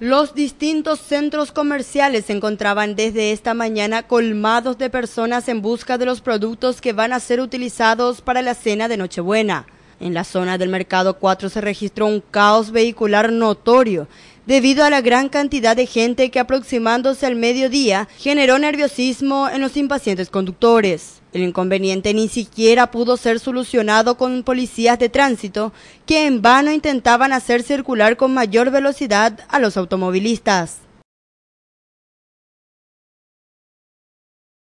Los distintos centros comerciales se encontraban desde esta mañana colmados de personas en busca de los productos que van a ser utilizados para la cena de Nochebuena. En la zona del Mercado 4 se registró un caos vehicular notorio debido a la gran cantidad de gente que aproximándose al mediodía generó nerviosismo en los impacientes conductores. El inconveniente ni siquiera pudo ser solucionado con policías de tránsito que en vano intentaban hacer circular con mayor velocidad a los automovilistas.